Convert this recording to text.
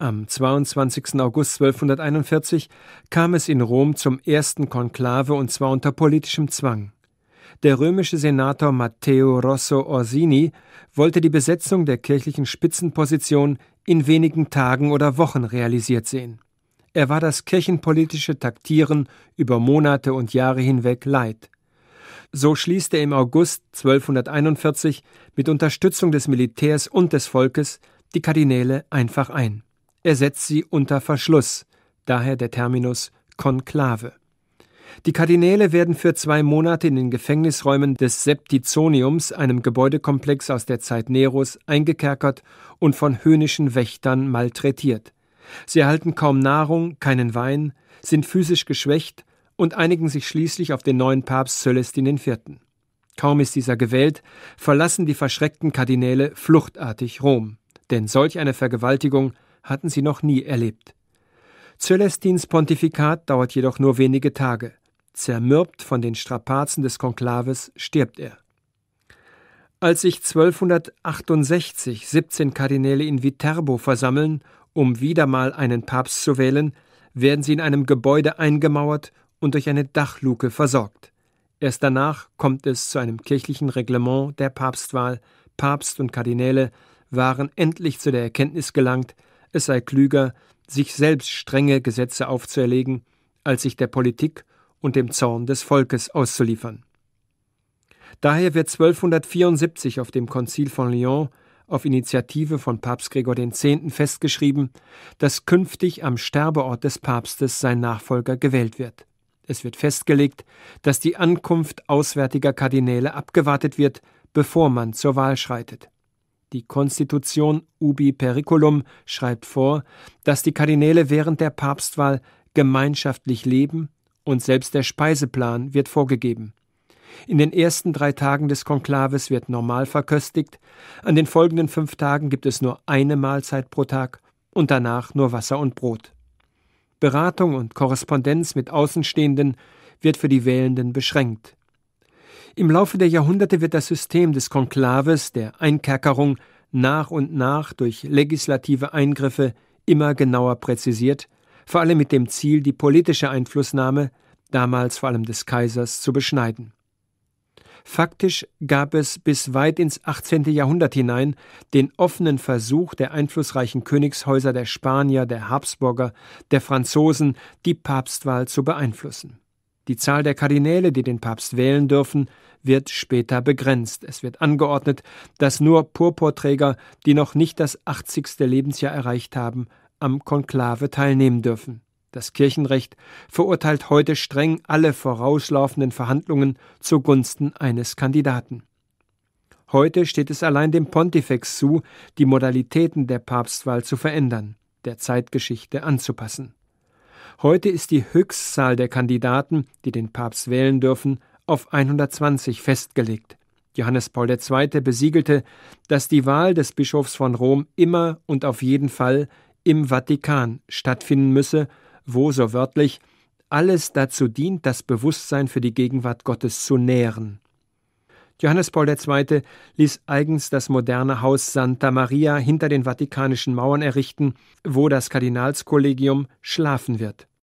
Am 22. August 1241 kam es in Rom zum ersten Konklave und zwar unter politischem Zwang. Der römische Senator Matteo Rosso Orsini wollte die Besetzung der kirchlichen Spitzenposition in wenigen Tagen oder Wochen realisiert sehen. Er war das kirchenpolitische Taktieren über Monate und Jahre hinweg leid. So schließt er im August 1241 mit Unterstützung des Militärs und des Volkes die Kardinäle einfach ein er setzt sie unter Verschluss, daher der Terminus Konklave. Die Kardinäle werden für zwei Monate in den Gefängnisräumen des Septizoniums, einem Gebäudekomplex aus der Zeit Neros, eingekerkert und von höhnischen Wächtern malträtiert. Sie erhalten kaum Nahrung, keinen Wein, sind physisch geschwächt und einigen sich schließlich auf den neuen Papst Celestin IV. Kaum ist dieser gewählt, verlassen die verschreckten Kardinäle fluchtartig Rom. Denn solch eine Vergewaltigung hatten sie noch nie erlebt. Cölestins Pontifikat dauert jedoch nur wenige Tage. Zermürbt von den Strapazen des Konklaves stirbt er. Als sich 1268 17 Kardinäle in Viterbo versammeln, um wieder mal einen Papst zu wählen, werden sie in einem Gebäude eingemauert und durch eine Dachluke versorgt. Erst danach kommt es zu einem kirchlichen Reglement der Papstwahl. Papst und Kardinäle waren endlich zu der Erkenntnis gelangt, es sei klüger, sich selbst strenge Gesetze aufzuerlegen, als sich der Politik und dem Zorn des Volkes auszuliefern. Daher wird 1274 auf dem Konzil von Lyon auf Initiative von Papst Gregor X. festgeschrieben, dass künftig am Sterbeort des Papstes sein Nachfolger gewählt wird. Es wird festgelegt, dass die Ankunft auswärtiger Kardinäle abgewartet wird, bevor man zur Wahl schreitet. Die Konstitution Ubi Periculum schreibt vor, dass die Kardinäle während der Papstwahl gemeinschaftlich leben und selbst der Speiseplan wird vorgegeben. In den ersten drei Tagen des Konklaves wird normal verköstigt, an den folgenden fünf Tagen gibt es nur eine Mahlzeit pro Tag und danach nur Wasser und Brot. Beratung und Korrespondenz mit Außenstehenden wird für die Wählenden beschränkt. Im Laufe der Jahrhunderte wird das System des Konklaves, der Einkerkerung, nach und nach durch legislative Eingriffe immer genauer präzisiert, vor allem mit dem Ziel, die politische Einflussnahme, damals vor allem des Kaisers, zu beschneiden. Faktisch gab es bis weit ins 18. Jahrhundert hinein den offenen Versuch der einflussreichen Königshäuser der Spanier, der Habsburger, der Franzosen, die Papstwahl zu beeinflussen. Die Zahl der Kardinäle, die den Papst wählen dürfen, wird später begrenzt. Es wird angeordnet, dass nur Purpurträger, die noch nicht das 80. Lebensjahr erreicht haben, am Konklave teilnehmen dürfen. Das Kirchenrecht verurteilt heute streng alle vorauslaufenden Verhandlungen zugunsten eines Kandidaten. Heute steht es allein dem Pontifex zu, die Modalitäten der Papstwahl zu verändern, der Zeitgeschichte anzupassen. Heute ist die Höchstzahl der Kandidaten, die den Papst wählen dürfen, auf 120 festgelegt. Johannes Paul II. besiegelte, dass die Wahl des Bischofs von Rom immer und auf jeden Fall im Vatikan stattfinden müsse, wo, so wörtlich, alles dazu dient, das Bewusstsein für die Gegenwart Gottes zu nähren. Johannes Paul II. ließ eigens das moderne Haus Santa Maria hinter den vatikanischen Mauern errichten, wo das Kardinalskollegium schlafen wird